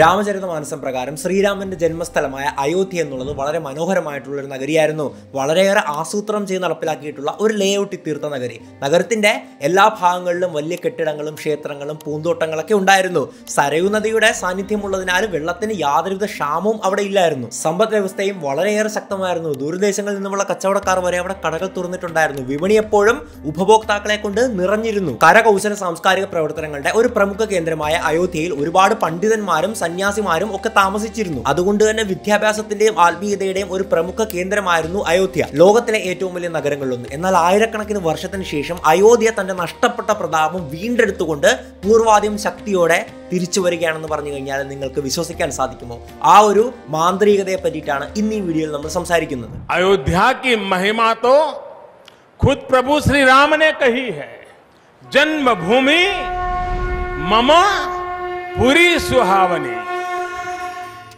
രാമചരിതമാനസം പ്രകാരം ശ്രീരാമന്റെ ജന്മസ്ഥലമായ അയോധ്യ എന്നുള്ളത് വളരെ മനോഹരമായിട്ടുള്ള ഒരു നഗരിയായിരുന്നു വളരെയേറെ ആസൂത്രണം ചെയ്ത് നടപ്പിലാക്കിയിട്ടുള്ള ഒരു ലേഔട്ടി തീർത്ത നഗരി നഗരത്തിന്റെ എല്ലാ ഭാഗങ്ങളിലും വലിയ കെട്ടിടങ്ങളും ക്ഷേത്രങ്ങളും പൂന്തോട്ടങ്ങളൊക്കെ ഉണ്ടായിരുന്നു സരയു നദിയുടെ സാന്നിധ്യമുള്ളതിനാലും വെള്ളത്തിന് യാതൊരുവിധ ക്ഷാമവും അവിടെ ഇല്ലായിരുന്നു സമ്പദ് വ്യവസ്ഥയും വളരെയേറെ ശക്തമായിരുന്നു ദൂരദേശങ്ങളിൽ നിന്നുമുള്ള കച്ചവടക്കാർ വരെ അവിടെ കടകൾ തുറന്നിട്ടുണ്ടായിരുന്നു വിപണി എപ്പോഴും ഉപഭോക്താക്കളെ കൊണ്ട് നിറഞ്ഞിരുന്നു കരകൗശല സാംസ്കാരിക പ്രവർത്തനങ്ങളുടെ ഒരു പ്രമുഖ കേന്ദ്രമായ അയോധ്യയിൽ ഒരുപാട് പണ്ഡിതന്മാരും സന്യാസിമാരും ഒക്കെ താമസിച്ചിരുന്നു അതുകൊണ്ട് തന്നെ വിദ്യാഭ്യാസത്തിന്റെയും ആത്മീയതയുടെയും ഒരു പ്രമുഖ കേന്ദ്രമായിരുന്നു അയോധ്യ ലോകത്തിലെ ഏറ്റവും വലിയ നഗരങ്ങളിലൊന്ന് എന്നാൽ ആയിരക്കണക്കിന് വർഷത്തിന് ശേഷം അയോധ്യ തന്റെ നഷ്ടപ്പെട്ട പ്രതാപം വീണ്ടെടുത്തുകൊണ്ട് പൂർവാദ്യം ശക്തിയോടെ തിരിച്ചു വരികയാണെന്ന് പറഞ്ഞു കഴിഞ്ഞാൽ നിങ്ങൾക്ക് വിശ്വസിക്കാൻ സാധിക്കുമോ ആ ഒരു മാന്ത്രികതയെ പറ്റിയിട്ടാണ് ഇന്ന് ഈ വീഡിയോയിൽ നമ്മൾ സംസാരിക്കുന്നത് അയോധ്യ खुद प्रभु श्री राम ने कही है जन्मभूमि मम पूरी सुहावनी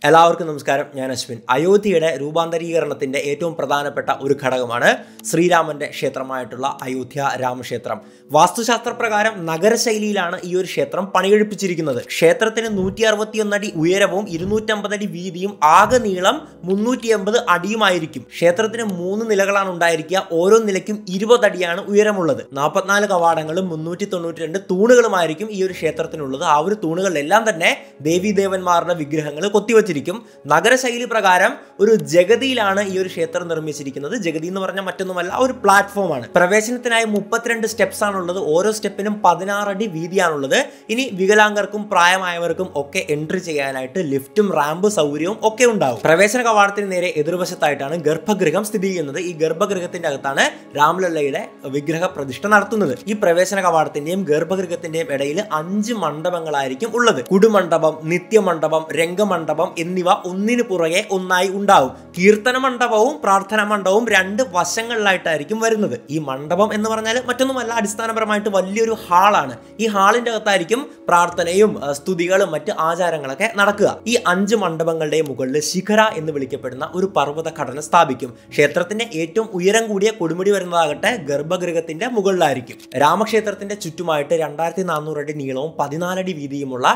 എല്ലാവർക്കും നമസ്കാരം ഞാൻ അശ്വിൻ അയോധ്യയുടെ രൂപാന്തരീകരണത്തിന്റെ ഏറ്റവും പ്രധാനപ്പെട്ട ഒരു ഘടകമാണ് ശ്രീരാമന്റെ ക്ഷേത്രമായിട്ടുള്ള അയോധ്യ രാമക്ഷേത്രം വാസ്തുശാസ്ത്രപ്രകാരം നഗരശൈലിയിലാണ് ഈ ഒരു ക്ഷേത്രം പണികഴിപ്പിച്ചിരിക്കുന്നത് ക്ഷേത്രത്തിന് നൂറ്റി അറുപത്തിയൊന്നടി ഉയരവും ഇരുന്നൂറ്റമ്പതടി വീതിയും ആകെ നീളം മുന്നൂറ്റി എൺപത് അടിയുമായിരിക്കും ക്ഷേത്രത്തിന് മൂന്ന് നിലകളാണ് ഉണ്ടായിരിക്കുക ഓരോ നിലയ്ക്കും ഇരുപതടിയാണ് ഉയരമുള്ളത് നാൽപ്പത്തിനാല് കവാടങ്ങളും മുന്നൂറ്റി തൊണ്ണൂറ്റി രണ്ട് തൂണുകളുമായിരിക്കും ഈ ഒരു ക്ഷേത്രത്തിനുള്ളത് ആ ഒരു തൂണുകളിലെല്ലാം തന്നെ ദേവീദേവന്മാരുടെ വിഗ്രഹങ്ങൾ കൊത്തിവച്ചിരിക്കും നിർമ്മിച്ചിരിക്കും നഗരശൈലി പ്രകാരം ഒരു ജഗതിയിലാണ് ഈ ഒരു ക്ഷേത്രം നിർമ്മിച്ചിരിക്കുന്നത് ജഗതി എന്ന് പറഞ്ഞാൽ മറ്റൊന്നുമല്ല ഒരു പ്ലാറ്റ്ഫോമാണ് പ്രവേശനത്തിനായി മുപ്പത്തിരണ്ട് സ്റ്റെപ്സ് ആണുള്ളത് ഓരോ സ്റ്റെപ്പിനും പതിനാറടി വീതിയാണുള്ളത് ഇനി വികലാംഗർക്കും പ്രായമായവർക്കും ഒക്കെ എൻട്രി ചെയ്യാനായിട്ട് ലിഫ്റ്റും റാമ്പ് സൗകര്യവും ഒക്കെ ഉണ്ടാവും പ്രവേശന കവാടത്തിന് നേരെ എതിർവശത്തായിട്ടാണ് ഗർഭഗൃഹം സ്ഥിതി ചെയ്യുന്നത് ഈ ഗർഭഗൃഹത്തിന്റെ അകത്താണ് രാംലല്ലയുടെ വിഗ്രഹ പ്രതിഷ്ഠ നടത്തുന്നത് ഈ പ്രവേശന കവാടത്തിന്റെയും ഗർഭഗൃഹത്തിന്റെയും ഇടയിൽ അഞ്ച് മണ്ഡപങ്ങളായിരിക്കും ഉള്ളത് കുടുമണ്ഡപം നിത്യമണ്ഡപം രംഗമണ്ഡപം എന്നിവ ഒന്നിനു പുറകെ ഒന്നായി ഉണ്ടാവും കീർത്തന മണ്ഡപവും പ്രാർത്ഥന മണ്ഡപവും രണ്ട് വശങ്ങളിലായിട്ടായിരിക്കും വരുന്നത് ഈ മണ്ഡപം എന്ന് പറഞ്ഞാൽ മറ്റൊന്നുമല്ല അടിസ്ഥാനപരമായിട്ട് വലിയൊരു ഹാളാണ് ഈ ഹാളിന്റെ അകത്തായിരിക്കും പ്രാർത്ഥനയും സ്തുതികളും മറ്റ് ആചാരങ്ങളൊക്കെ നടക്കുക ഈ അഞ്ച് മണ്ഡപങ്ങളുടെ മുകളിൽ ശിഖര എന്ന് വിളിക്കപ്പെടുന്ന ഒരു പർവ്വത ഘടന സ്ഥാപിക്കും ക്ഷേത്രത്തിന്റെ ഏറ്റവും ഉയരം കൂടിയ കൊടുമുടി വരുന്നതാകട്ടെ ഗർഭഗൃഹത്തിന്റെ മുകളിലായിരിക്കും രാമക്ഷേത്രത്തിന്റെ ചുറ്റുമായിട്ട് രണ്ടായിരത്തി നാനൂറ് അടി നീളവും പതിനാലടി വീതിയുമുള്ള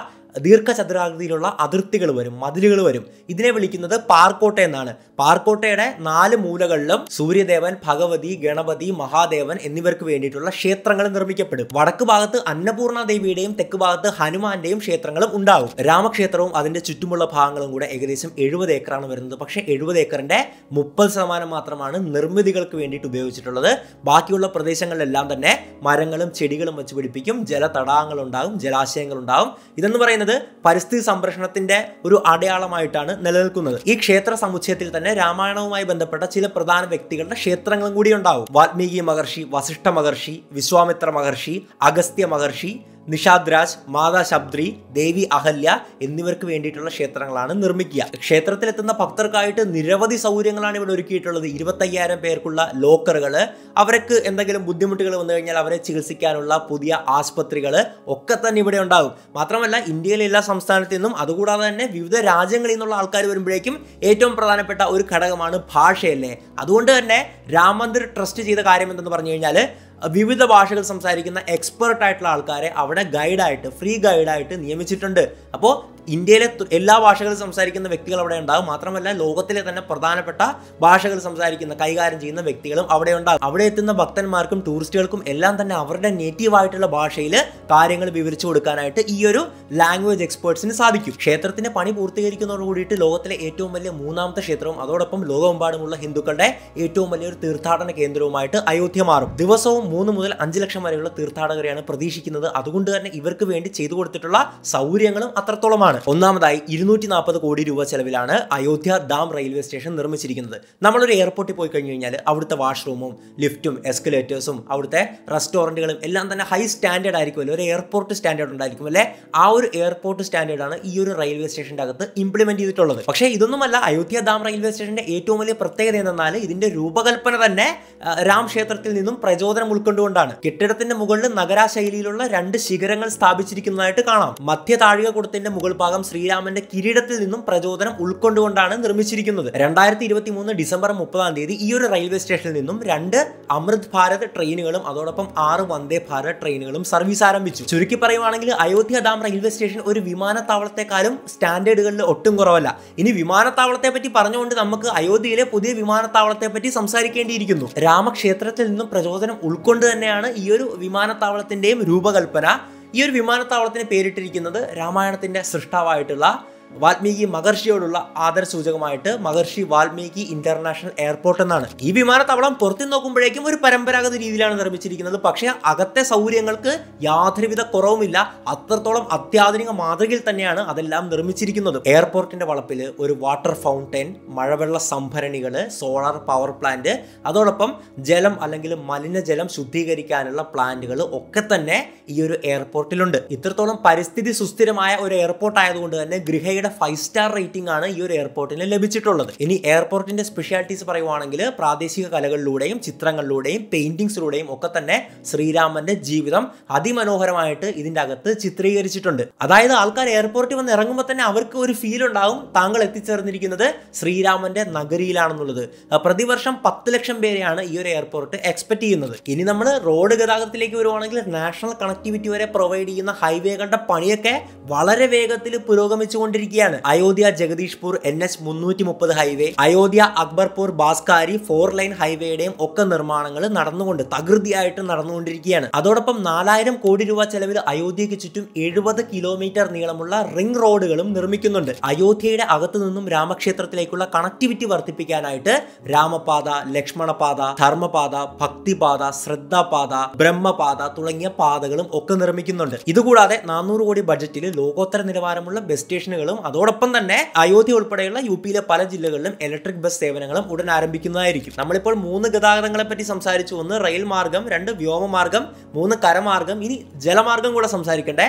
ദീർഘചതുരാകൃതിയിലുള്ള അതിർത്തികൾ വരും മതിലുകൾ വരും ഇതിനെ വിളിക്കുന്നത് പാർക്കോട്ട എന്നാണ് പാർക്കോട്ടയുടെ നാല് മൂലകളിലും സൂര്യദേവൻ ഭഗവതി ഗണപതി മഹാദേവൻ എന്നിവർക്ക് വേണ്ടിയിട്ടുള്ള ക്ഷേത്രങ്ങൾ നിർമ്മിക്കപ്പെടും വടക്ക് ഭാഗത്ത് അന്നപൂർണ ദേവിയുടെയും തെക്ക് ഭാഗത്ത് ഹനുമാന്റെയും ക്ഷേത്രങ്ങളും ഉണ്ടാകും രാമക്ഷേത്രവും അതിന്റെ ചുറ്റുമുള്ള ഭാഗങ്ങളും കൂടെ ഏകദേശം എഴുപത് ഏക്കറാണ് വരുന്നത് പക്ഷേ എഴുപത് ഏക്കറിന്റെ മുപ്പത് ശതമാനം മാത്രമാണ് നിർമ്മിതികൾക്ക് വേണ്ടിയിട്ട് ഉപയോഗിച്ചിട്ടുള്ളത് ബാക്കിയുള്ള പ്രദേശങ്ങളിലെല്ലാം തന്നെ മരങ്ങളും ചെടികളും വെച്ച് പിടിപ്പിക്കും ജലതടാകങ്ങൾ ഉണ്ടാകും ജലാശയങ്ങൾ ഉണ്ടാകും ഇതെന്ന് പറയുന്നത് പറയുന്നത് പരിസ്ഥിതി സംരക്ഷണത്തിന്റെ ഒരു അടയാളമായിട്ടാണ് നിലനിൽക്കുന്നത് ഈ ക്ഷേത്ര സമുച്ചയത്തിൽ തന്നെ രാമായണവുമായി ബന്ധപ്പെട്ട ചില പ്രധാന വ്യക്തികളുടെ ക്ഷേത്രങ്ങളും കൂടി ഉണ്ടാവും വാൽമീകി മഹർഷി വസിഷ്ഠ മഹർഷി വിശ്വാമിത്ര മഹർഷി അഗസ്ത്യ മഹർഷി നിഷാദ് രാജ് മാതാ ശബ്ദ്രി ദേവി അഹല്യ എന്നിവർക്ക് വേണ്ടിയിട്ടുള്ള ക്ഷേത്രങ്ങളാണ് നിർമ്മിക്കുക ക്ഷേത്രത്തിലെത്തുന്ന ഭക്തർക്കായിട്ട് നിരവധി സൗകര്യങ്ങളാണ് ഇവിടെ ഒരുക്കിയിട്ടുള്ളത് ഇരുപത്തയ്യായിരം പേർക്കുള്ള ലോക്കറുകൾ അവർക്ക് എന്തെങ്കിലും ബുദ്ധിമുട്ടുകൾ വന്നു കഴിഞ്ഞാൽ അവരെ ചികിത്സിക്കാനുള്ള പുതിയ ആസ്പത്രികൾ ഒക്കെ തന്നെ ഇവിടെ ഉണ്ടാകും മാത്രമല്ല ഇന്ത്യയിലെ എല്ലാ സംസ്ഥാനത്തു നിന്നും അതുകൂടാതെ തന്നെ വിവിധ രാജ്യങ്ങളിൽ നിന്നുള്ള ആൾക്കാർ വരുമ്പോഴേക്കും ഏറ്റവും പ്രധാനപ്പെട്ട ഒരു ഘടകമാണ് ഭാഷയല്ലേ അതുകൊണ്ട് തന്നെ രാം മന്ദിർ ട്രസ്റ്റ് ചെയ്ത കാര്യം എന്തെന്ന് പറഞ്ഞു കഴിഞ്ഞാൽ വിവിധ ഭാഷകൾ സംസാരിക്കുന്ന എക്സ്പെർട്ട് ആയിട്ടുള്ള ആൾക്കാരെ അവിടെ ഗൈഡായിട്ട് ഫ്രീ ഗൈഡായിട്ട് നിയമിച്ചിട്ടുണ്ട് അപ്പോൾ ഇന്ത്യയിലെ എല്ലാ ഭാഷകളും സംസാരിക്കുന്ന വ്യക്തികൾ അവിടെ ഉണ്ടാകും മാത്രമല്ല ലോകത്തിലെ തന്നെ പ്രധാനപ്പെട്ട ഭാഷകൾ സംസാരിക്കുന്ന കൈകാര്യം ചെയ്യുന്ന വ്യക്തികളും അവിടെ ഉണ്ടാകും അവിടെ എത്തുന്ന ഭക്തന്മാർക്കും ടൂറിസ്റ്റുകൾക്കും എല്ലാം തന്നെ അവരുടെ ആയിട്ടുള്ള ഭാഷയിൽ കാര്യങ്ങൾ വിവരിച്ചു കൊടുക്കാനായിട്ട് ഈ ഒരു ലാംഗ്വേജ് എക്സ്പേർട്സിന് സാധിക്കും ക്ഷേത്രത്തിന്റെ പണി പൂർത്തീകരിക്കുന്നതോട് കൂടിയിട്ട് ലോകത്തിലെ ഏറ്റവും വലിയ മൂന്നാമത്തെ ക്ഷേത്രവും അതോടൊപ്പം ലോകമെമ്പാടുമുള്ള ഹിന്ദുക്കളുടെ ഏറ്റവും വലിയൊരു തീർത്ഥാടന കേന്ദ്രവുമായിട്ട് അയോധ്യ മാറും ദിവസവും മൂന്ന് മുതൽ അഞ്ച് ലക്ഷം വരെയുള്ള തീർത്ഥാടകരെയാണ് പ്രതീക്ഷിക്കുന്നത് അതുകൊണ്ട് തന്നെ ഇവർക്ക് വേണ്ടി ചെയ്തു കൊടുത്തിട്ടുള്ള സൗകര്യങ്ങളും അത്രത്തോളമാണ് ആണ് ഒന്നാമതായി ഇരുന്നൂറ്റി നാൽപ്പത് കോടി രൂപ ചെലവിലാണ് അയോധ്യ ഡാം റെയിൽവേ സ്റ്റേഷൻ നിർമ്മിച്ചിരിക്കുന്നത് നമ്മളൊരു എയർപോർട്ടിൽ പോയി കഴിഞ്ഞു കഴിഞ്ഞാൽ അവിടുത്തെ വാഷ്റൂമും ലിഫ്റ്റും എസ്കലേറ്റേഴ്സും അവിടുത്തെ റെസ്റ്റോറൻറ്റുകളും എല്ലാം തന്നെ ഹൈ സ്റ്റാൻഡേർഡ് ആയിരിക്കുമല്ലോ ഒരു എയർപോർട്ട് സ്റ്റാൻഡേർഡ് ഉണ്ടായിരിക്കും അല്ലേ ആ ഒരു എയർപോർട്ട് സ്റ്റാൻഡേർഡാണ് ഈ ഒരു റെയിൽവേ സ്റ്റേഷൻ്റെ അകത്ത് ഇംപ്ലിമെന്റ് ചെയ്തിട്ടുള്ളത് പക്ഷേ ഇതൊന്നുമല്ല അയോധ്യ ഡാം റെയിൽവേ സ്റ്റേഷന്റെ ഏറ്റവും വലിയ പ്രത്യേകത എന്തെന്നാൽ ഇതിന്റെ രൂപകൽപ്പന തന്നെ രാം ക്ഷേത്രത്തിൽ നിന്നും പ്രചോദനം ഉൾക്കൊണ്ടുകൊണ്ടാണ് കെട്ടിടത്തിൻ്റെ മുകളിൽ നഗരാശൈലിയിലുള്ള രണ്ട് ശിഖരങ്ങൾ സ്ഥാപിച്ചിരിക്കുന്നതായിട്ട് കാണാം മധ്യ താഴിക കൊടുത്തിന്റെ മുകൾ ഭാഗം ശ്രീരാമന്റെ കിരീടത്തിൽ നിന്നും പ്രചോദനം ഉൾക്കൊണ്ടുകൊണ്ടാണ് നിർമ്മിച്ചിരിക്കുന്നത് രണ്ടായിരത്തി ഇരുപത്തി മൂന്ന് ഡിസംബർ മുപ്പതാം തീയതി ഈ ഒരു റെയിൽവേ സ്റ്റേഷനിൽ നിന്നും രണ്ട് അമൃത് ഭാരത് ട്രെയിനുകളും അതോടൊപ്പം ആറ് വന്ദേ ഭാരത് ട്രെയിനുകളും സർവീസ് ആരംഭിച്ചു ചുരുക്കി പറയുവാണെങ്കിൽ അയോധ്യ ഡാം റെയിൽവേ സ്റ്റേഷൻ ഒരു വിമാനത്താവളത്തെക്കാളും സ്റ്റാൻഡേർഡുകളിൽ ഒട്ടും കുറവല്ല ഇനി വിമാനത്താവളത്തെ പറ്റി പറഞ്ഞുകൊണ്ട് നമുക്ക് അയോധ്യയിലെ പുതിയ വിമാനത്താവളത്തെ പറ്റി സംസാരിക്കേണ്ടിയിരിക്കുന്നു രാമക്ഷേത്രത്തിൽ നിന്നും പ്രചോദനം ഉൾക്കൊണ്ട് തന്നെയാണ് ഈ ഒരു വിമാനത്താവളത്തിന്റെയും രൂപകൽപ്പന ഈ ഒരു വിമാനത്താവളത്തിന് പേരിട്ടിരിക്കുന്നത് രാമായണത്തിൻ്റെ സൃഷ്ടാവായിട്ടുള്ള വാൽമീകി മഹർഷിയോടുള്ള സൂചകമായിട്ട് മഹർഷി വാൽമീകി ഇന്റർനാഷണൽ എയർപോർട്ട് എന്നാണ് ഈ വിമാനത്താവളം പുറത്തു നോക്കുമ്പോഴേക്കും ഒരു പരമ്പരാഗത രീതിയിലാണ് നിർമ്മിച്ചിരിക്കുന്നത് പക്ഷേ അകത്തെ സൗകര്യങ്ങൾക്ക് യാതൊരുവിധ കുറവുമില്ല അത്രത്തോളം അത്യാധുനിക മാതൃകയിൽ തന്നെയാണ് അതെല്ലാം നിർമ്മിച്ചിരിക്കുന്നത് എയർപോർട്ടിന്റെ വളപ്പിൽ ഒരു വാട്ടർ ഫൗണ്ടൈൻ മഴവെള്ള സംഭരണികൾ സോളാർ പവർ പ്ലാന്റ് അതോടൊപ്പം ജലം അല്ലെങ്കിൽ മലിനജലം ശുദ്ധീകരിക്കാനുള്ള പ്ലാന്റുകൾ ഒക്കെ തന്നെ ഈ ഒരു എയർപോർട്ടിലുണ്ട് ഇത്രത്തോളം പരിസ്ഥിതി സുസ്ഥിരമായ ഒരു എയർപോർട്ട് ആയതുകൊണ്ട് തന്നെ ഗൃഹ ഇന്ത്യയുടെ ഫൈവ് സ്റ്റാർ റേറ്റിംഗ് ആണ് ഈ ഒരു എയർപോർട്ടിന് ലഭിച്ചിട്ടുള്ളത് ഇനി എയർപോർട്ടിന്റെ സ്പെഷ്യാലിറ്റീസ് പറയുവാണെങ്കിൽ പ്രാദേശിക കലകളിലൂടെയും ചിത്രങ്ങളിലൂടെയും പെയിന്റിങ്സിലൂടെയും ഒക്കെ തന്നെ ശ്രീരാമന്റെ ജീവിതം അതിമനോഹരമായിട്ട് ഇതിന്റെ അകത്ത് ചിത്രീകരിച്ചിട്ടുണ്ട് അതായത് ആൾക്കാർ എയർപോർട്ടിൽ വന്ന് ഇറങ്ങുമ്പോൾ തന്നെ അവർക്ക് ഒരു ഫീൽ ഉണ്ടാവും താങ്കൾ എത്തിച്ചേർന്നിരിക്കുന്നത് ശ്രീരാമന്റെ നഗരിയിലാണെന്നുള്ളത് പ്രതിവർഷം പത്ത് ലക്ഷം പേരെയാണ് ഈ ഒരു എയർപോർട്ട് എക്സ്പെക്ട് ചെയ്യുന്നത് ഇനി നമ്മൾ റോഡ് ഗതാഗതത്തിലേക്ക് വരുവാണെങ്കിൽ നാഷണൽ കണക്ടിവിറ്റി വരെ പ്രൊവൈഡ് ചെയ്യുന്ന ഹൈവേകളുടെ പണിയൊക്കെ വളരെ വേഗത്തിൽ പുരോഗമിച്ചുകൊണ്ടിരിക്കും വന്നുകൊണ്ടിരിക്കുകയാണ് അയോധ്യ ജഗദീഷ്പൂർ എൻ എസ് മുന്നൂറ്റി മുപ്പത് highway Ayodhya Akbarpur Baskari four lane ഹൈവേയുടെയും ഒക്കെ നിർമ്മാണങ്ങൾ നടന്നുകൊണ്ട് തകൃതിയായിട്ട് നടന്നുകൊണ്ടിരിക്കുകയാണ് അതോടൊപ്പം നാലായിരം കോടി രൂപ ചെലവിൽ അയോധ്യയ്ക്ക് ചുറ്റും എഴുപത് കിലോമീറ്റർ നീളമുള്ള റിംഗ് റോഡുകളും നിർമ്മിക്കുന്നുണ്ട് അയോധ്യയുടെ അകത്തു നിന്നും രാമക്ഷേത്രത്തിലേക്കുള്ള കണക്ടിവിറ്റി വർദ്ധിപ്പിക്കാനായിട്ട് രാമപാത ലക്ഷ്മണപാത ധർമ്മപാത ഭക്തിപാത ശ്രദ്ധാപാത ബ്രഹ്മപാത തുടങ്ങിയ പാതകളും ഒക്കെ നിർമ്മിക്കുന്നുണ്ട് ഇതുകൂടാതെ നാനൂറ് കോടി ബഡ്ജറ്റിൽ ലോകോത്തര നിലവാരമുള്ള ബസ് സ്റ്റേഷനുകളും നടത്തും അതോടൊപ്പം തന്നെ അയോധ്യ ഉൾപ്പെടെയുള്ള യു പിയിലെ പല ജില്ലകളിലും ഇലക്ട്രിക് ബസ് സേവനങ്ങളും ഉടൻ ആരംഭിക്കുന്നതായിരിക്കും നമ്മളിപ്പോൾ മൂന്ന് ഗതാഗതങ്ങളെ പറ്റി സംസാരിച്ചു ഒന്ന് റെയിൽ മാർഗം രണ്ട് വ്യോമമാർഗം മൂന്ന് കരമാർഗം ഇനി ജലമാർഗം കൂടെ സംസാരിക്കട്ടെ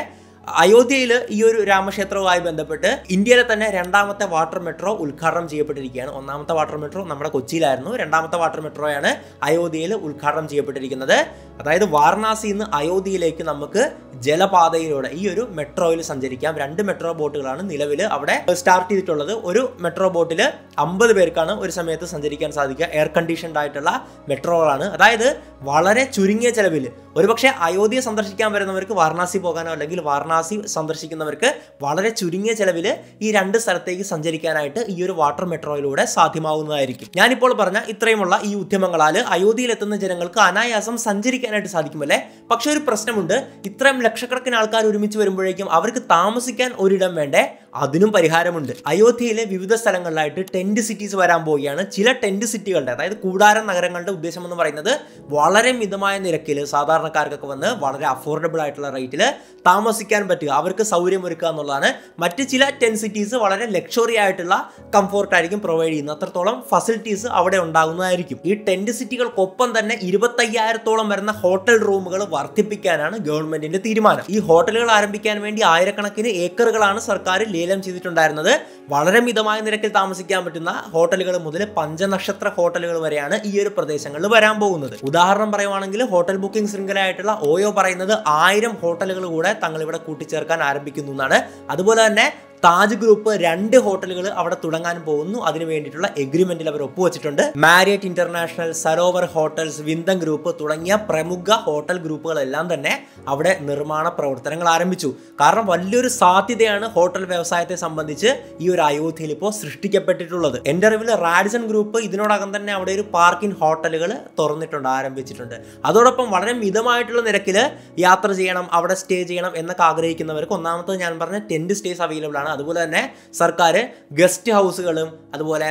അയോധ്യയിൽ ഈ ഒരു രാമക്ഷേത്രവുമായി ബന്ധപ്പെട്ട് ഇന്ത്യയിലെ തന്നെ രണ്ടാമത്തെ വാട്ടർ മെട്രോ ഉദ്ഘാടനം ചെയ്യപ്പെട്ടിരിക്കുകയാണ് ഒന്നാമത്തെ വാട്ടർ മെട്രോ നമ്മുടെ കൊച്ചിയിലായിരുന്നു രണ്ടാമത്തെ വാട്ടർ മെട്രോയാണ് അയോധ്യയിൽ ഉദ്ഘാടനം ചെയ്യപ്പെട്ടിരിക്കുന്നത് അതായത് വാരണാസിയിൽ നിന്ന് അയോധ്യയിലേക്ക് നമുക്ക് ജലപാതയിലൂടെ ഈ ഒരു മെട്രോയിൽ സഞ്ചരിക്കാം രണ്ട് മെട്രോ ബോട്ടുകളാണ് നിലവിൽ അവിടെ സ്റ്റാർട്ട് ചെയ്തിട്ടുള്ളത് ഒരു മെട്രോ ബോട്ടിൽ അമ്പത് പേർക്കാണ് ഒരു സമയത്ത് സഞ്ചരിക്കാൻ സാധിക്കുക എയർ കണ്ടീഷൻഡ് ആയിട്ടുള്ള മെട്രോകളാണ് അതായത് വളരെ ചുരുങ്ങിയ ചെലവിൽ ഒരുപക്ഷെ അയോധ്യ സന്ദർശിക്കാൻ വരുന്നവർക്ക് വാരണാസി പോകാനോ അല്ലെങ്കിൽ വാരണാസി വാരണാസി സന്ദർശിക്കുന്നവർക്ക് വളരെ ചുരുങ്ങിയ ചെലവിൽ ഈ രണ്ട് സ്ഥലത്തേക്ക് സഞ്ചരിക്കാനായിട്ട് ഈ ഒരു വാട്ടർ മെട്രോയിലൂടെ സാധ്യമാവുന്നതായിരിക്കും ഞാനിപ്പോൾ പറഞ്ഞ ഇത്രയുമുള്ള ഈ ഉദ്യമങ്ങളാൽ അയോധ്യയിലെത്തുന്ന ജനങ്ങൾക്ക് അനായാസം സഞ്ചരിക്കാനായിട്ട് സാധിക്കുമല്ലേ പക്ഷേ ഒരു പ്രശ്നമുണ്ട് ഇത്രയും ലക്ഷക്കണക്കിന് ആൾക്കാർ ഒരുമിച്ച് വരുമ്പോഴേക്കും അവർക്ക് താമസിക്കാൻ ഒരിടം വേണ്ടേ അതിനും പരിഹാരമുണ്ട് അയോധ്യയിലെ വിവിധ സ്ഥലങ്ങളിലായിട്ട് ടെൻറ്റ് സിറ്റീസ് വരാൻ പോവുകയാണ് ചില ടെൻറ്റ് സിറ്റികളുടെ അതായത് കൂടാര നഗരങ്ങളുടെ ഉദ്ദേശം എന്ന് പറയുന്നത് വളരെ മിതമായ നിരക്കിൽ സാധാരണക്കാർക്കൊക്കെ വന്ന് വളരെ അഫോർഡബിൾ ആയിട്ടുള്ള റേറ്റിൽ താമസിക്കാൻ ചെയ്യാൻ പറ്റുക അവർക്ക് സൗകര്യം ഒരുക്കുക എന്നുള്ളതാണ് മറ്റ് ചില ടെൻ സിറ്റീസ് വളരെ ലക്ഷറി ആയിട്ടുള്ള കംഫോർട്ട് ആയിരിക്കും പ്രൊവൈഡ് ചെയ്യുന്നത് അത്രത്തോളം ഫെസിലിറ്റീസ് അവിടെ ഉണ്ടാകുന്നതായിരിക്കും ഈ ടെൻറ്റ് സിറ്റികൾക്കൊപ്പം തന്നെ ഇരുപത്തയ്യായിരത്തോളം വരുന്ന ഹോട്ടൽ റൂമുകൾ വർദ്ധിപ്പിക്കാനാണ് ഗവൺമെന്റിന്റെ തീരുമാനം ഈ ഹോട്ടലുകൾ ആരംഭിക്കാൻ വേണ്ടി ആയിരക്കണക്കിന് ഏക്കറുകളാണ് സർക്കാർ ലേലം ചെയ്തിട്ടുണ്ടായിരുന്നത് വളരെ മിതമായ നിരക്കിൽ താമസിക്കാൻ പറ്റുന്ന ഹോട്ടലുകൾ മുതൽ പഞ്ചനക്ഷത്ര ഹോട്ടലുകൾ വരെയാണ് ഈ ഒരു പ്രദേശങ്ങളിൽ വരാൻ പോകുന്നത് ഉദാഹരണം പറയുവാണെങ്കിൽ ഹോട്ടൽ ബുക്കിംഗ് ശൃംഖലയായിട്ടുള്ള ഓയോ പറയുന്നത് ആയിരം ഹോട്ടലുകൾ കൂടെ തങ്ങൾ കൂട്ടിച്ചേർക്കാൻ ആരംഭിക്കുന്നു എന്നാണ് അതുപോലെ തന്നെ താജ് ഗ്രൂപ്പ് രണ്ട് ഹോട്ടലുകൾ അവിടെ തുടങ്ങാൻ പോകുന്നു അതിനു വേണ്ടിയിട്ടുള്ള എഗ്രിമെന്റിൽ അവർ ഒപ്പുവെച്ചിട്ടുണ്ട് Marriott International Sarovar hotels Wyndham group തുടങ്ങിയ പ്രമുഖ ഹോട്ടൽ ഗ്രൂപ്പുകളെല്ലാം തന്നെ അവിടെ നിർമ്മാണ പ്രവർത്തനങ്ങൾ ആരംഭിച്ചു കാരണം വലിയൊരു സാധ്യതയാണ് ഹോട്ടൽ വ്യവസായത്തെ സംബന്ധിച്ച് ഈ ഒരു അയോധ്യയിൽ ഇപ്പോൾ സൃഷ്ടിക്കപ്പെട്ടിട്ടുള്ളത് എൻ്റെ അറിവിൽ റാഡിസൺ ഗ്രൂപ്പ് ഇതിനോടകം തന്നെ അവിടെ ഒരു പാർക്കിൻ ഹോട്ടലുകൾ തുറന്നിട്ടുണ്ട് ആരംഭിച്ചിട്ടുണ്ട് അതോടൊപ്പം വളരെ മിതമായിട്ടുള്ള നിരക്കിൽ യാത്ര ചെയ്യണം അവിടെ സ്റ്റേ ചെയ്യണം എന്നൊക്കെ ആഗ്രഹിക്കുന്നവർക്ക് ഒന്നാമത്തെ ഞാൻ പറഞ്ഞ ടെൻറ്റ് സ്റ്റേസ് അവൈലബിൾ ആണ് കാര്യമാണ് അതുപോലെ തന്നെ സർക്കാർ ഗസ്റ്റ് ഹൗസുകളും അതുപോലെ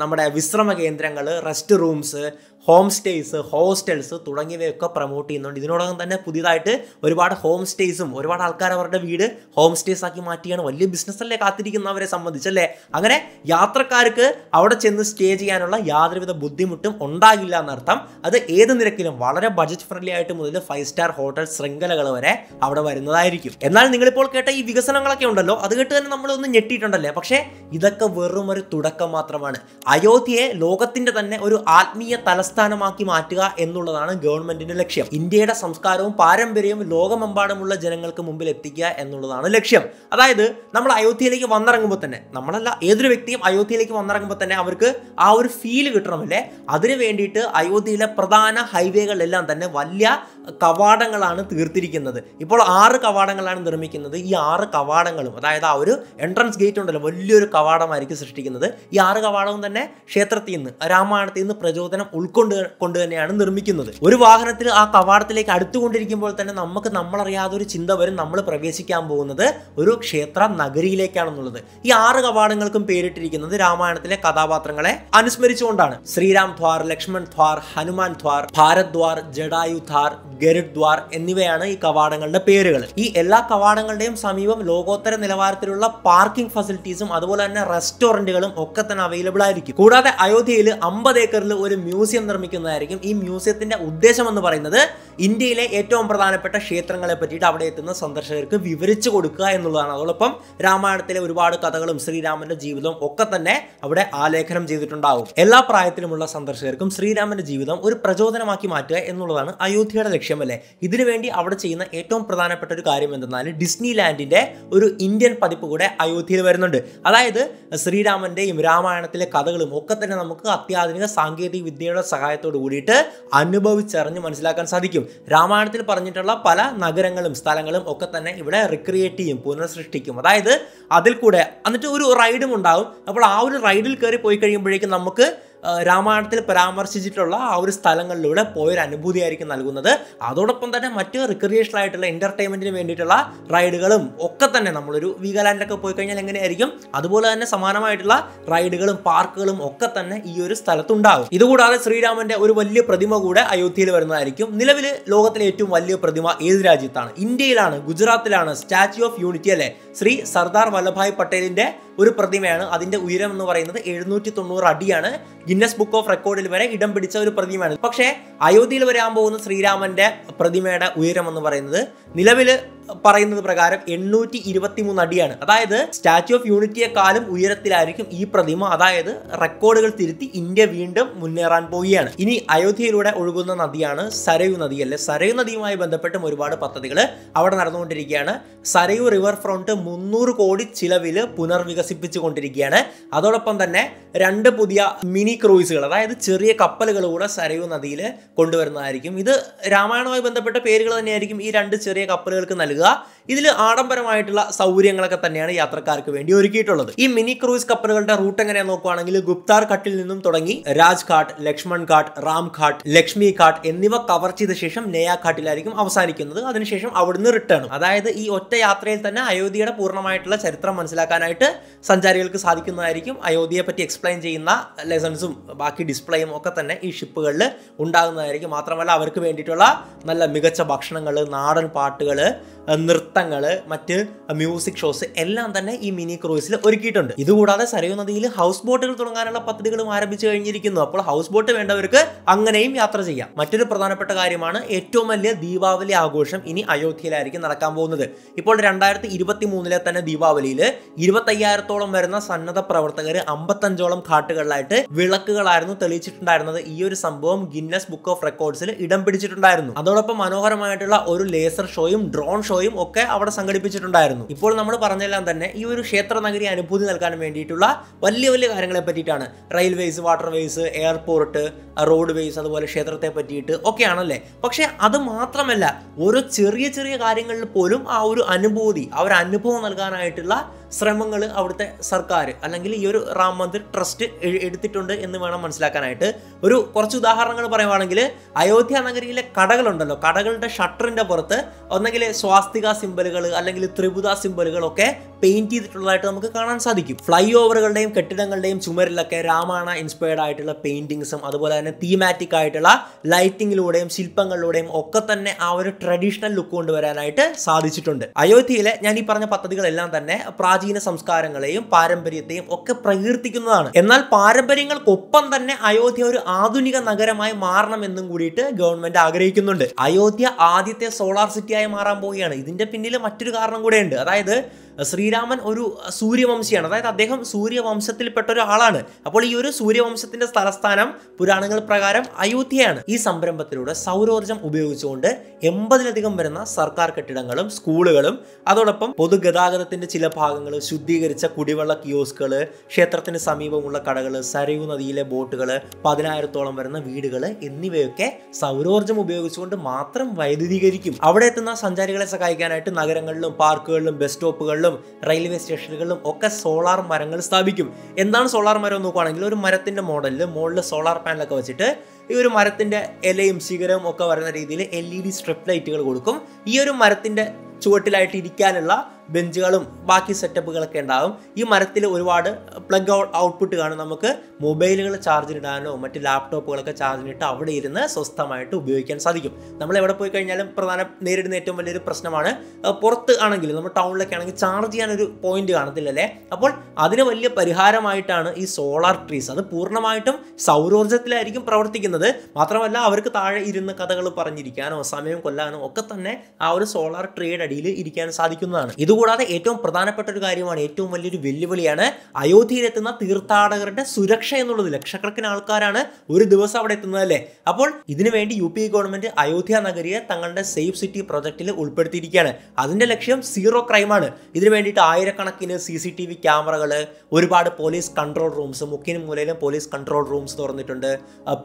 നമ്മുടെ വിശ്രമ കേന്ദ്രങ്ങൾ rest rooms home stays hostels തുടങ്ങിയവയൊക്കെ പ്രൊമോട്ട് ചെയ്യുന്നുണ്ട് ഇതിനോടകം തന്നെ പുതിയതായിട്ട് ഒരുപാട് ഹോം സ്റ്റേയ്സും ഒരുപാട് ആൾക്കാർ അവരുടെ വീട് ഹോം സ്റ്റേസ് ആക്കി മാറ്റിയാണ് വലിയ ബിസിനസ്സല്ലേ കാത്തിരിക്കുന്നവരെ സംബന്ധിച്ചല്ലേ അങ്ങനെ യാത്രക്കാർക്ക് അവിടെ ചെന്ന് സ്റ്റേ ചെയ്യാനുള്ള യാതൊരുവിധ ബുദ്ധിമുട്ടും ഉണ്ടാകില്ല എന്നർത്ഥം അത് ഏത് നിരക്കിലും വളരെ ബഡ്ജറ്റ് ഫ്രണ്ട്ലി ആയിട്ട് മുതൽ ഫൈവ് സ്റ്റാർ ഹോട്ടൽ ശൃംഖലകൾ വരെ അവിടെ വരുന്നതായിരിക്കും എന്നാൽ നിങ്ങളിപ്പോൾ കേട്ട ഈ വികസനങ്ങളൊക്കെ ഉണ്ടല്ലോ അത് കേട്ട് തന്നെ നമ്മളൊന്ന് ഞെട്ടിയിട്ടുണ്ടല്ലേ പക്ഷേ ഇതൊക്കെ വെറും ഒരു തുടക്കം മാത്രമാണ് അയോധ്യയെ ലോകത്തിന്റെ തന്നെ ഒരു ആത്മീയ തലസ്ഥാനം തലസ്ഥാനമാക്കി മാറ്റുക എന്നുള്ളതാണ് ഗവൺമെന്റിന്റെ ലക്ഷ്യം ഇന്ത്യയുടെ സംസ്കാരവും പാരമ്പര്യവും ലോകമെമ്പാടുമുള്ള ജനങ്ങൾക്ക് മുമ്പിൽ എത്തിക്കുക എന്നുള്ളതാണ് ലക്ഷ്യം അതായത് നമ്മൾ അയോധ്യയിലേക്ക് വന്നിറങ്ങുമ്പോൾ തന്നെ നമ്മളല്ല ഏതൊരു വ്യക്തിയും അയോധ്യയിലേക്ക് വന്നിറങ്ങുമ്പോൾ തന്നെ അവർക്ക് ആ ഒരു ഫീൽ കിട്ടണമല്ലേ അതിനു വേണ്ടിയിട്ട് അയോധ്യയിലെ പ്രധാന ഹൈവേകളെല്ലാം തന്നെ വലിയ കവാടങ്ങളാണ് തീർത്തിരിക്കുന്നത് ഇപ്പോൾ ആറ് കവാടങ്ങളാണ് നിർമ്മിക്കുന്നത് ഈ ആറ് കവാടങ്ങളും അതായത് ആ ഒരു എൻട്രൻസ് ഗേറ്റ് ഉണ്ടല്ലോ വലിയൊരു കവാടമായിരിക്കും സൃഷ്ടിക്കുന്നത് ഈ ആറ് കവാടവും തന്നെ ക്ഷേത്രത്തിൽ നിന്ന് രാമായണത്തിൽ നിന്ന് പ്രചോദനം ഉൾക്കൊള്ളും ഉൾക്കൊണ്ട് കൊണ്ട് തന്നെയാണ് നിർമ്മിക്കുന്നത് ഒരു വാഹനത്തിൽ ആ കവാടത്തിലേക്ക് അടുത്തുകൊണ്ടിരിക്കുമ്പോൾ തന്നെ നമുക്ക് നമ്മളറിയാതെ ഒരു ചിന്ത വരും നമ്മൾ പ്രവേശിക്കാൻ പോകുന്നത് ഒരു ക്ഷേത്ര നഗരിയിലേക്കാണെന്നുള്ളത് ഈ ആറ് കവാടങ്ങൾക്കും പേരിട്ടിരിക്കുന്നത് രാമായണത്തിലെ കഥാപാത്രങ്ങളെ അനുസ്മരിച്ചുകൊണ്ടാണ് ശ്രീരാം ദ്വാർ ലക്ഷ്മൺ ദ്വാർ ഹനുമാൻ ദ്വാർ ഭാരത് ദ്വാർ ജഡായു ദ്വാർ ഗരുഡ് എന്നിവയാണ് ഈ കവാടങ്ങളുടെ പേരുകൾ ഈ എല്ലാ കവാടങ്ങളുടെയും സമീപം ലോകോത്തര നിലവാരത്തിലുള്ള പാർക്കിംഗ് ഫെസിലിറ്റീസും അതുപോലെ തന്നെ റെസ്റ്റോറന്റുകളും ഒക്കെ തന്നെ അവൈലബിൾ ആയിരിക്കും കൂടാതെ അയോധ്യയിൽ അമ്പത് ഏക്കറിൽ ഒരു മ്യൂസിയം നിർമ്മിക്കുന്നതായിരിക്കും ഈ മ്യൂസിയത്തിൻ്റെ ഉദ്ദേശം എന്ന് പറയുന്നത് ഇന്ത്യയിലെ ഏറ്റവും പ്രധാനപ്പെട്ട ക്ഷേത്രങ്ങളെ പറ്റിയിട്ട് അവിടെ എത്തുന്ന സന്ദർശകർക്ക് വിവരിച്ചു കൊടുക്കുക എന്നുള്ളതാണ് അതോടൊപ്പം രാമായണത്തിലെ ഒരുപാട് കഥകളും ശ്രീരാമന്റെ ജീവിതവും ഒക്കെ തന്നെ അവിടെ ആലേഖനം ചെയ്തിട്ടുണ്ടാകും എല്ലാ പ്രായത്തിലുമുള്ള സന്ദർശകർക്കും ശ്രീരാമന്റെ ജീവിതം ഒരു പ്രചോദനമാക്കി മാറ്റുക എന്നുള്ളതാണ് അയോധ്യയുടെ ലക്ഷ്യമല്ലേ ഇതിനുവേണ്ടി അവിടെ ചെയ്യുന്ന ഏറ്റവും പ്രധാനപ്പെട്ട ഒരു കാര്യം എന്തെന്നാൽ ഡിസ്നി ലാൻഡിന്റെ ഒരു ഇന്ത്യൻ പതിപ്പ് കൂടെ അയോധ്യയിൽ വരുന്നുണ്ട് അതായത് ശ്രീരാമന്റെയും രാമായണത്തിലെ കഥകളും ഒക്കെ തന്നെ നമുക്ക് അത്യാധുനിക സാങ്കേതിക വിദ്യയുടെ സഹായത്തോടു കൂടിയിട്ട് അനുഭവിച്ചറിഞ്ഞ് മനസ്സിലാക്കാൻ സാധിക്കും രാമായണത്തിൽ പറഞ്ഞിട്ടുള്ള പല നഗരങ്ങളും സ്ഥലങ്ങളും ഒക്കെ തന്നെ ഇവിടെ റിക്രിയേറ്റ് ചെയ്യും പുനഃസൃഷ്ടിക്കും അതായത് അതിൽ കൂടെ എന്നിട്ട് ഒരു റൈഡും ഉണ്ടാവും അപ്പോൾ ആ ഒരു റൈഡിൽ കയറി പോയി കഴിയുമ്പോഴേക്കും നമുക്ക് രാമായണത്തിൽ പരാമർശിച്ചിട്ടുള്ള ആ ഒരു സ്ഥലങ്ങളിലൂടെ പോയൊരു അനുഭൂതിയായിരിക്കും നൽകുന്നത് അതോടൊപ്പം തന്നെ മറ്റ് റിക്രിയേഷണൽ ആയിട്ടുള്ള എൻ്റർടൈൻമെൻറ്റിന് വേണ്ടിയിട്ടുള്ള റൈഡുകളും ഒക്കെ തന്നെ നമ്മളൊരു വീഗാലാൻഡിലൊക്കെ പോയി കഴിഞ്ഞാൽ എങ്ങനെയായിരിക്കും അതുപോലെ തന്നെ സമാനമായിട്ടുള്ള റൈഡുകളും പാർക്കുകളും ഒക്കെ തന്നെ ഈ ഒരു സ്ഥലത്തുണ്ടാകും ഇതുകൂടാതെ ശ്രീരാമന്റെ ഒരു വലിയ പ്രതിമ കൂടെ അയോധ്യയിൽ വരുന്നതായിരിക്കും നിലവിൽ ലോകത്തിലെ ഏറ്റവും വലിയ പ്രതിമ ഏത് രാജ്യത്താണ് ഇന്ത്യയിലാണ് ഗുജറാത്തിലാണ് സ്റ്റാച്യു ഓഫ് യൂണിറ്റി അല്ലെ ശ്രീ സർദാർ വല്ലഭായ് പട്ടേലിന്റെ ഒരു പ്രതിമയാണ് അതിന്റെ ഉയരം എന്ന് പറയുന്നത് എഴുന്നൂറ്റി തൊണ്ണൂറ് അടിയാണ് ഗിന്നസ് ബുക്ക് ഓഫ് റെക്കോർഡിൽ വരെ ഇടം പിടിച്ച ഒരു പ്രതിമയാണ് പക്ഷേ അയോധ്യയിൽ വരാൻ പോകുന്ന ശ്രീരാമന്റെ പ്രതിമയുടെ ഉയരം എന്ന് പറയുന്നത് നിലവിൽ പറയുന്നത് പ്രകാരം എണ്ണൂറ്റി ഇരുപത്തി മൂന്ന് അടിയാണ് അതായത് സ്റ്റാച്യു ഓഫ് യൂണിറ്റിയെക്കാളും ഉയരത്തിലായിരിക്കും ഈ പ്രതിമ അതായത് റെക്കോർഡുകൾ തിരുത്തി ഇന്ത്യ വീണ്ടും മുന്നേറാൻ പോവുകയാണ് ഇനി അയോധ്യയിലൂടെ ഒഴുകുന്ന നദിയാണ് സരയു നദി അല്ലെ സരയു നദിയുമായി ബന്ധപ്പെട്ടും ഒരുപാട് പദ്ധതികൾ അവിടെ നടന്നുകൊണ്ടിരിക്കുകയാണ് സരയു റിവർ ഫ്രണ്ട് മുന്നൂറ് കോടി ചിലവിൽ പുനർവികസിപ്പിച്ചുകൊണ്ടിരിക്കുകയാണ് അതോടൊപ്പം തന്നെ രണ്ട് പുതിയ മിനി ക്രൂയിസുകൾ അതായത് ചെറിയ കപ്പലുകളൂടെ സരയു നദിയിൽ കൊണ്ടുവരുന്നതായിരിക്കും ഇത് രാമായണവുമായി ബന്ധപ്പെട്ട പേരുകൾ തന്നെയായിരിക്കും ഈ രണ്ട് ചെറിയ കപ്പലുകൾക്ക് നൽകുക കരുതുക ഇതിൽ ആഡംബരമായിട്ടുള്ള സൗകര്യങ്ങളൊക്കെ തന്നെയാണ് യാത്രക്കാർക്ക് വേണ്ടി ഒരുക്കിയിട്ടുള്ളത് ഈ മിനി ക്രൂയിസ് കപ്പലുകളുടെ റൂട്ട് എങ്ങനെയാ നോക്കുകയാണെങ്കിൽ ഗുപ്താർ ഘട്ടിൽ നിന്നും തുടങ്ങി രാജ്ഘാട്ട് ലക്ഷ്മൺ ഘാട്ട് റാം ഘാട്ട് ലക്ഷ്മി ഘാട്ട് എന്നിവ കവർ ചെയ്ത ശേഷം നേയാ ഘാട്ടിലായിരിക്കും അവസാനിക്കുന്നത് അതിനുശേഷം അവിടുന്ന് റിട്ടേൺ അതായത് ഈ ഒറ്റ യാത്രയിൽ തന്നെ അയോധ്യയുടെ പൂർണ്ണമായിട്ടുള്ള ചരിത്രം മനസ്സിലാക്കാനായിട്ട് സഞ്ചാരികൾക്ക് സാധിക്കുന്നതായിരിക്കും അയോധ്യയെ പറ്റി എക്സ്പ്ലെയിൻ ചെയ്യുന്ന ലെസൺസും ബാക്കി ഡിസ്പ്ലേയും ഒക്കെ തന്നെ ഈ ഷിപ്പുകളിൽ ഉണ്ടാകുന്നതായിരിക്കും മാത്രമല്ല അവർക്ക് വേണ്ടിയിട്ടുള്ള നല്ല മികച്ച ഭക്ഷണങ്ങൾ നാടൻ പാട്ടുകൾ നൃത്തങ്ങൾ മറ്റ് മ്യൂസിക് ഷോസ് എല്ലാം തന്നെ ഈ മിനി ക്രൂയിസിൽ ഒരുക്കിയിട്ടുണ്ട് ഇതുകൂടാതെ സരയൂ നദിയിൽ ഹൗസ് ബോട്ടുകൾ തുടങ്ങാനുള്ള പദ്ധതികളും ആരംഭിച്ചു കഴിഞ്ഞിരിക്കുന്നു അപ്പോൾ ഹൗസ് ബോട്ട് വേണ്ടവർക്ക് അങ്ങനെയും യാത്ര ചെയ്യാം മറ്റൊരു പ്രധാനപ്പെട്ട കാര്യമാണ് ഏറ്റവും വലിയ ദീപാവലി ആഘോഷം ഇനി അയോധ്യയിലായിരിക്കും നടക്കാൻ പോകുന്നത് ഇപ്പോൾ രണ്ടായിരത്തി ഇരുപത്തി മൂന്നിലെ തന്നെ ദീപാവലിയിൽ ഇരുപത്തയ്യായിരത്തോളം വരുന്ന സന്നദ്ധ പ്രവർത്തകർ അമ്പത്തഞ്ചോളം ഘാട്ടുകളിലായിട്ട് വിളക്കുകളായിരുന്നു തെളിയിച്ചിട്ടുണ്ടായിരുന്നത് ഈ ഒരു സംഭവം ഗിന്നസ് ബുക്ക് ഓഫ് റെക്കോർഡ്സിൽ ഇടം പിടിച്ചിട്ടുണ്ടായിരുന്നു അതോടൊപ്പം മനോഹരമായിട്ടുള്ള ഒരു ലേസർ ഷോയും ഡ്രോൺ ഷോയും ഷോയും ഒക്കെ അവിടെ സംഘടിപ്പിച്ചിട്ടുണ്ടായിരുന്നു ഇപ്പോൾ നമ്മൾ പറഞ്ഞെല്ലാം തന്നെ ഈ ഒരു ക്ഷേത്ര നഗരി അനുഭൂതി നൽകാൻ വേണ്ടിയിട്ടുള്ള വലിയ വലിയ കാര്യങ്ങളെ പറ്റിയിട്ടാണ് railways waterways airport road ways അതുപോലെ ക്ഷേത്രത്തെ പറ്റിയിട്ട് ഒക്കെയാണല്ലേ പക്ഷേ അത് മാത്രമല്ല ഓരോ ചെറിയ ചെറിയ കാര്യങ്ങളിൽ പോലും ആ ഒരു അനുഭൂതി ആ ഒരു അനുഭവം നൽകാനായിട്ടുള്ള ശ്രമങ്ങൾ അവിടുത്തെ സർക്കാർ അല്ലെങ്കിൽ ഈ ഒരു റാം മന്ദിർ ട്രസ്റ്റ് എടുത്തിട്ടുണ്ട് എന്ന് വേണം മനസ്സിലാക്കാനായിട്ട് ഒരു കുറച്ച് ഉദാഹരണങ്ങൾ പറയുവാണെങ്കിൽ അയോധ്യ നഗരിയിലെ കടകളുണ്ടല്ലോ കടകളുടെ ഷട്ടറിൻ്റെ പുറത്ത് ഒന്നെങ്കിൽ സ്വാസ്തിക സിമ്പലുകൾ അല്ലെങ്കിൽ ത്രിപുത സിമ്പലുകളൊക്കെ പെയിൻറ്റ് ചെയ്തിട്ടുള്ളതായിട്ട് നമുക്ക് കാണാൻ സാധിക്കും ഫ്ലൈ ഓവറുകളുടെയും കെട്ടിടങ്ങളുടെയും ചുമരിലൊക്കെ രാമായണ ഇൻസ്പയർഡ് ആയിട്ടുള്ള പെയിൻറ്റിങ്സും അതുപോലെ തന്നെ തീമാറ്റിക് ആയിട്ടുള്ള ലൈറ്റിങ്ങിലൂടെയും ശില്പങ്ങളിലൂടെയും ഒക്കെ തന്നെ ആ ഒരു ട്രഡീഷണൽ ലുക്ക് കൊണ്ടുവരാനായിട്ട് സാധിച്ചിട്ടുണ്ട് അയോധ്യയിലെ ഞാൻ ഈ പറഞ്ഞ പദ്ധതികളെല്ലാം തന്നെ പ്രാചീന സംസ്കാരങ്ങളെയും പാരമ്പര്യത്തെയും ഒക്കെ പ്രകീർത്തിക്കുന്നതാണ് എന്നാൽ പാരമ്പര്യങ്ങൾക്കൊപ്പം തന്നെ അയോധ്യ ഒരു ആധുനിക നഗരമായി മാറണമെന്നും കൂടിയിട്ട് ഗവൺമെന്റ് ആഗ്രഹിക്കുന്നുണ്ട് അയോധ്യ ആദ്യത്തെ സോളാർ സിറ്റിയായി മാറാൻ പോവുകയാണ് ഇതിന്റെ പിന്നിൽ മറ്റൊരു കാരണം കൂടെയുണ്ട് അതായത് ശ്രീരാമൻ ഒരു സൂര്യവംശിയാണ് അതായത് അദ്ദേഹം സൂര്യവംശത്തിൽപ്പെട്ട ഒരാളാണ് അപ്പോൾ ഈ ഒരു സൂര്യവംശത്തിന്റെ തലസ്ഥാനം പുരാണങ്ങൾ പ്രകാരം അയോധ്യയാണ് ഈ സംരംഭത്തിലൂടെ സൗരോർജ്ജം ഉപയോഗിച്ചുകൊണ്ട് എൺപതിലധികം വരുന്ന സർക്കാർ കെട്ടിടങ്ങളും സ്കൂളുകളും അതോടൊപ്പം പൊതുഗതാഗതത്തിന്റെ ചില ഭാഗങ്ങൾ ശുദ്ധീകരിച്ച കുടിവെള്ള കിയോസ്കുകൾ ക്ഷേത്രത്തിന് സമീപമുള്ള കടകൾ സരയൂ നദിയിലെ ബോട്ടുകൾ പതിനായിരത്തോളം വരുന്ന വീടുകൾ എന്നിവയൊക്കെ സൗരോർജ്ജം ഉപയോഗിച്ചുകൊണ്ട് മാത്രം വൈദ്യുതീകരിക്കും അവിടെ എത്തുന്ന സഞ്ചാരികളെ സഹായിക്കാനായിട്ട് നഗരങ്ങളിലും പാർക്കുകളിലും ബസ് സ്റ്റോപ്പുകളിലും ഹോട്ടലുകളിലും റെയിൽവേ സ്റ്റേഷനുകളിലും ഒക്കെ സോളാർ മരങ്ങൾ സ്ഥാപിക്കും എന്താണ് സോളാർ മരം നോക്കുകയാണെങ്കിൽ ഒരു മരത്തിൻ്റെ മോഡലിൽ മുകളിൽ സോളാർ പാനലൊക്കെ വെച്ചിട്ട് ഈ ഒരു മരത്തിൻ്റെ ഇലയും ശിഖരവും ഒക്കെ വരുന്ന രീതിയിൽ എൽ ഇ ഡി സ്ട്രിപ്പ് ലൈറ്റുകൾ കൊടുക്കും ഈ ഒരു മരത്തിൻ്റെ ചുവട്ടിലായിട്ട് ഇരിക്കാനുള്ള ബെഞ്ചുകളും ബാക്കി സെറ്റപ്പുകളൊക്കെ ഉണ്ടാകും ഈ മരത്തിൽ ഒരുപാട് പ്ലഗ് ഔട്ട് ഔട്ട്പുട്ട് കാണും നമുക്ക് മൊബൈലുകൾ ഇടാനോ മറ്റ് ലാപ്ടോപ്പുകളൊക്കെ ഇട്ട് അവിടെ ഇരുന്ന് സ്വസ്ഥമായിട്ട് ഉപയോഗിക്കാൻ സാധിക്കും നമ്മൾ എവിടെ പോയി കഴിഞ്ഞാലും പ്രധാന നേരിടുന്ന ഏറ്റവും വലിയൊരു പ്രശ്നമാണ് പുറത്ത് ആണെങ്കിലും നമ്മൾ ടൗണിലൊക്കെ ആണെങ്കിൽ ചാർജ് ചെയ്യാനൊരു പോയിന്റ് അല്ലേ അപ്പോൾ അതിന് വലിയ പരിഹാരമായിട്ടാണ് ഈ സോളാർ ട്രീസ് അത് പൂർണ്ണമായിട്ടും സൗരോർജത്തിലായിരിക്കും പ്രവർത്തിക്കുന്നത് മാത്രമല്ല അവർക്ക് താഴെ ഇരുന്ന് കഥകൾ പറഞ്ഞിരിക്കാനോ സമയം കൊല്ലാനോ ഒക്കെ തന്നെ ആ ഒരു സോളാർ ട്രീയുടെ അടിയിൽ ഇരിക്കാൻ സാധിക്കുന്നതാണ് ഇത് അതുകൂടാതെ ഏറ്റവും പ്രധാനപ്പെട്ട ഒരു കാര്യമാണ് ഏറ്റവും വലിയൊരു വെല്ലുവിളിയാണ് അയോധ്യയിലെത്തുന്ന തീർത്ഥാടകരുടെ സുരക്ഷ എന്നുള്ളത് ലക്ഷക്കണക്കിന് ആൾക്കാരാണ് ഒരു ദിവസം അവിടെ എത്തുന്നത് അല്ലേ അപ്പോൾ ഇതിനുവേണ്ടി യു പി ഗവൺമെന്റ് അയോധ്യ നഗരിയെ തങ്ങളുടെ സേഫ് സിറ്റി പ്രൊജക്ടിൽ ഉൾപ്പെടുത്തിയിരിക്കുകയാണ് അതിന്റെ ലക്ഷ്യം സീറോ ക്രൈമാണ് ഇതിനു വേണ്ടിയിട്ട് ആയിരക്കണക്കിന് സി സി ടി വി ക്യാമറകൾ ഒരുപാട് പോലീസ് കൺട്രോൾ റൂംസ് മുക്കിനും മൂലയിലും പോലീസ് കൺട്രോൾ റൂംസ് തുറന്നിട്ടുണ്ട്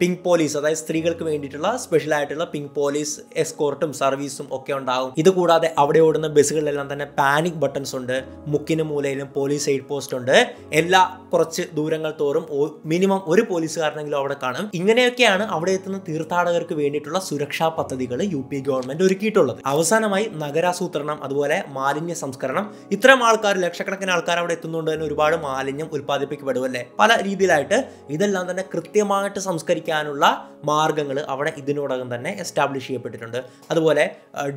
പിങ്ക് പോലീസ് അതായത് സ്ത്രീകൾക്ക് വേണ്ടിയിട്ടുള്ള സ്പെഷ്യൽ ആയിട്ടുള്ള പിങ്ക് പോലീസ് എസ്കോർട്ടും സർവീസും ഒക്കെ ഉണ്ടാകും ഇതുകൂടാതെ അവിടെ ഓടുന്ന ബസ്സുകളിലെല്ലാം തന്നെ പാൻ പാനിക് ബട്ടൺസ് ഉണ്ട് മുക്കിന് മൂലയിലും പോലീസ് എയ്ഡ് പോസ്റ്റ് ഉണ്ട് എല്ലാ കുറച്ച് ദൂരങ്ങൾ തോറും മിനിമം ഒരു പോലീസുകാരനെങ്കിലും അവിടെ കാണും ഇങ്ങനെയൊക്കെയാണ് അവിടെ എത്തുന്ന തീർത്ഥാടകർക്ക് വേണ്ടിയിട്ടുള്ള സുരക്ഷാ പദ്ധതികൾ യു പി ഗവൺമെന്റ് ഒരുക്കിയിട്ടുള്ളത് അവസാനമായി നഗരാസൂത്രണം അതുപോലെ മാലിന്യ സംസ്കരണം ഇത്തരം ആൾക്കാർ ലക്ഷക്കണക്കിന് ആൾക്കാർ അവിടെ എത്തുന്നുണ്ട് തന്നെ ഒരുപാട് മാലിന്യം ഉൽപ്പാദിപ്പിക്കപ്പെടുമല്ലേ പല രീതിയിലായിട്ട് ഇതെല്ലാം തന്നെ കൃത്യമായിട്ട് സംസ്കരിക്കാനുള്ള മാർഗങ്ങൾ അവിടെ ഇതിനോടകം തന്നെ എസ്റ്റാബ്ലിഷ് ചെയ്യപ്പെട്ടിട്ടുണ്ട് അതുപോലെ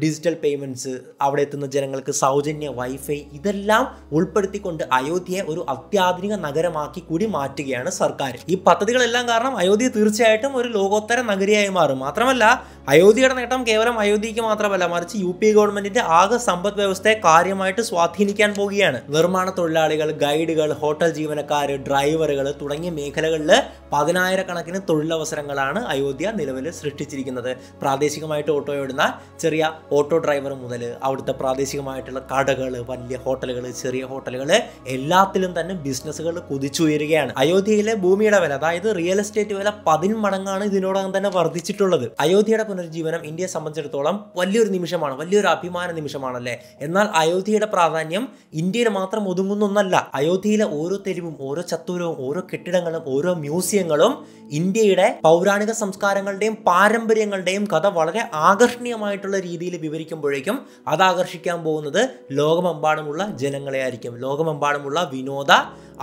ഡിജിറ്റൽ പേയ്മെന്റ്സ് അവിടെ എത്തുന്ന ജനങ്ങൾക്ക് സൗജന്യ തുടങ്ങിയ വൈഫൈ ഇതെല്ലാം ഉൾപ്പെടുത്തിക്കൊണ്ട് അയോധ്യയെ ഒരു അത്യാധുനിക നഗരമാക്കി കൂടി മാറ്റുകയാണ് സർക്കാർ ഈ പദ്ധതികളെല്ലാം കാരണം അയോധ്യ തീർച്ചയായിട്ടും ഒരു ലോകോത്തര നഗരിയായി മാറും മാത്രമല്ല അയോധ്യയുടെ നേട്ടം കേവലം അയോധ്യയ്ക്ക് മാത്രമല്ല മറിച്ച് യു പി ഗവൺമെന്റിന്റെ ആകെ സമ്പദ് വ്യവസ്ഥയെ കാര്യമായിട്ട് സ്വാധീനിക്കാൻ പോകുകയാണ് നിർമ്മാണ തൊഴിലാളികൾ ഗൈഡുകൾ ഹോട്ടൽ ജീവനക്കാർ ഡ്രൈവറുകൾ തുടങ്ങിയ മേഖലകളിൽ പതിനായിരക്കണക്കിന് തൊഴിലവസരങ്ങളാണ് അയോധ്യ നിലവിൽ സൃഷ്ടിച്ചിരിക്കുന്നത് പ്രാദേശികമായിട്ട് ഓട്ടോ ഓടുന്ന ചെറിയ ഓട്ടോ ഡ്രൈവർ മുതൽ അവിടുത്തെ പ്രാദേശികമായിട്ടുള്ള കടകൾ വലിയ ഹോട്ടലുകൾ ചെറിയ ഹോട്ടലുകൾ എല്ലാത്തിലും തന്നെ ബിസിനസ്സുകൾ കുതിച്ചുയരുകയാണ് അയോധ്യയിലെ ഭൂമിയുടെ വില അതായത് റിയൽ എസ്റ്റേറ്റ് വില പതിന് മടങ്ങാണ് ഇതിനോടകം തന്നെ വർദ്ധിച്ചിട്ടുള്ളത് അയോധ്യയുടെ പുനരുജ്ജീവനം ഇന്ത്യയെ സംബന്ധിച്ചിടത്തോളം വലിയൊരു നിമിഷമാണ് വലിയൊരു അഭിമാന നിമിഷമാണല്ലേ എന്നാൽ അയോധ്യയുടെ പ്രാധാന്യം ഇന്ത്യയിൽ മാത്രം ഒതുങ്ങുന്നൊന്നല്ല അയോധ്യയിലെ ഓരോ തെരുവും ഓരോ ചത്തൂരവും ഓരോ കെട്ടിടങ്ങളും ഓരോ മ്യൂസിയങ്ങളും ഇന്ത്യയുടെ പൗരാണിക സംസ്കാരങ്ങളുടെയും പാരമ്പര്യങ്ങളുടെയും കഥ വളരെ ആകർഷണീയമായിട്ടുള്ള രീതിയിൽ വിവരിക്കുമ്പോഴേക്കും അത് ആകർഷിക്കാൻ പോകുന്നത് ലോകമെമ്പാടുമുള്ള ജനങ്ങളെ ആയിരിക്കും ലോകമെമ്പാടുമുള്ള വിനോദ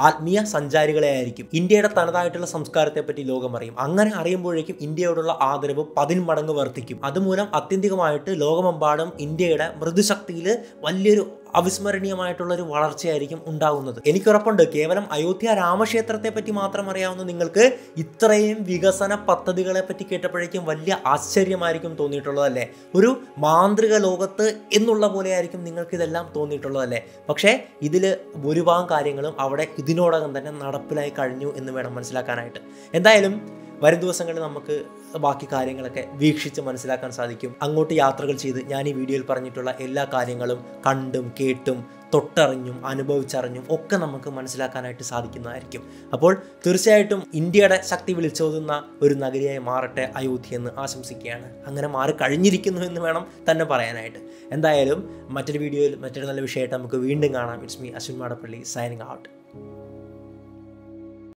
ആത്മീയ സഞ്ചാരികളെ ആയിരിക്കും ഇന്ത്യയുടെ തനതായിട്ടുള്ള സംസ്കാരത്തെ പറ്റി ലോകം അറിയും അങ്ങനെ അറിയുമ്പോഴേക്കും ഇന്ത്യയോടുള്ള ആദരവ് പതിന്മടങ്ങ് വർദ്ധിക്കും അതുമൂലം അത്യന്തികമായിട്ട് ലോകമെമ്പാടും ഇന്ത്യയുടെ മൃദുശക്തിയിൽ വലിയൊരു അവിസ്മരണീയമായിട്ടുള്ള ഒരു വളർച്ചയായിരിക്കും ഉണ്ടാകുന്നത് എനിക്ക് ഉറപ്പുണ്ട് കേവലം അയോധ്യ രാമക്ഷേത്രത്തെ പറ്റി മാത്രം അറിയാവുന്ന നിങ്ങൾക്ക് ഇത്രയും വികസന പദ്ധതികളെ പറ്റി കേട്ടപ്പോഴേക്കും വലിയ ആശ്ചര്യമായിരിക്കും തോന്നിയിട്ടുള്ളതല്ലേ ഒരു മാന്ത്രിക ലോകത്ത് എന്നുള്ള പോലെയായിരിക്കും ഇതെല്ലാം തോന്നിയിട്ടുള്ളതല്ലേ പക്ഷേ ഇതിൽ ഭൂരിഭാഗം കാര്യങ്ങളും അവിടെ ഇതിനോടകം തന്നെ നടപ്പിലായി കഴിഞ്ഞു എന്ന് വേണം മനസ്സിലാക്കാനായിട്ട് എന്തായാലും വരും ദിവസങ്ങളിൽ നമുക്ക് ബാക്കി കാര്യങ്ങളൊക്കെ വീക്ഷിച്ച് മനസ്സിലാക്കാൻ സാധിക്കും അങ്ങോട്ട് യാത്രകൾ ചെയ്ത് ഞാൻ ഈ വീഡിയോയിൽ പറഞ്ഞിട്ടുള്ള എല്ലാ കാര്യങ്ങളും കണ്ടും കേട്ടും തൊട്ടറിഞ്ഞും അനുഭവിച്ചറിഞ്ഞും ഒക്കെ നമുക്ക് മനസ്സിലാക്കാനായിട്ട് സാധിക്കുന്നതായിരിക്കും അപ്പോൾ തീർച്ചയായിട്ടും ഇന്ത്യയുടെ ശക്തി വിളിച്ചോതുന്ന ഒരു നഗരിയായി മാറട്ടെ അയോധ്യ എന്ന് ആശംസിക്കുകയാണ് അങ്ങനെ മാറി കഴിഞ്ഞിരിക്കുന്നു എന്ന് വേണം തന്നെ പറയാനായിട്ട് എന്തായാലും മറ്റൊരു വീഡിയോയിൽ മറ്റൊരു നല്ല വിഷയമായിട്ട് നമുക്ക് വീണ്ടും കാണാം it's me Ashwin Madappally signing out